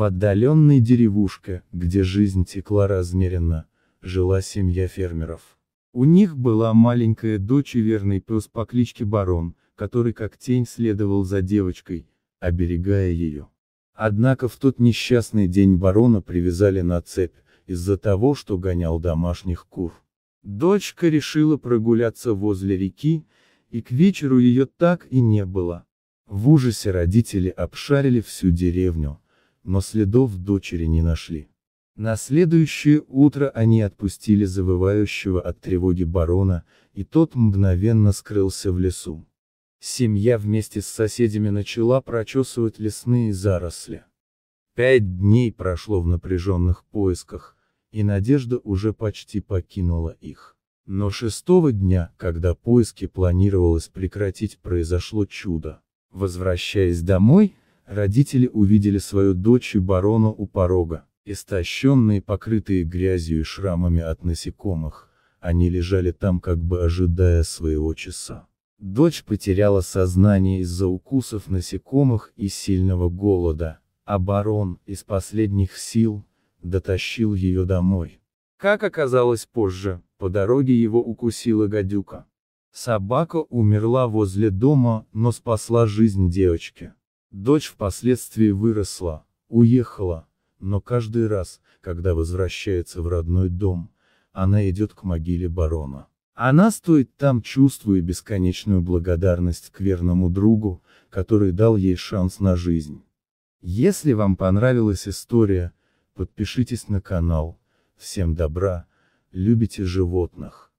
В отдаленной деревушке, где жизнь текла размеренно, жила семья фермеров. У них была маленькая дочь и верный пес по кличке Барон, который как тень следовал за девочкой, оберегая ее. Однако в тот несчастный день барона привязали на цепь, из-за того, что гонял домашних кур. Дочка решила прогуляться возле реки, и к вечеру ее так и не было. В ужасе родители обшарили всю деревню, но следов дочери не нашли. На следующее утро они отпустили завывающего от тревоги барона, и тот мгновенно скрылся в лесу. Семья вместе с соседями начала прочесывать лесные заросли. Пять дней прошло в напряженных поисках, и надежда уже почти покинула их. Но шестого дня, когда поиски планировалось прекратить, произошло чудо. Возвращаясь домой, Родители увидели свою дочь и барона у порога. Истощенные, покрытые грязью и шрамами от насекомых, они лежали там как бы ожидая своего часа. Дочь потеряла сознание из-за укусов насекомых и сильного голода, а барон, из последних сил, дотащил ее домой. Как оказалось позже, по дороге его укусила гадюка. Собака умерла возле дома, но спасла жизнь девочки. Дочь впоследствии выросла, уехала, но каждый раз, когда возвращается в родной дом, она идет к могиле барона. Она стоит там, чувствуя бесконечную благодарность к верному другу, который дал ей шанс на жизнь. Если вам понравилась история, подпишитесь на канал. Всем добра, любите животных.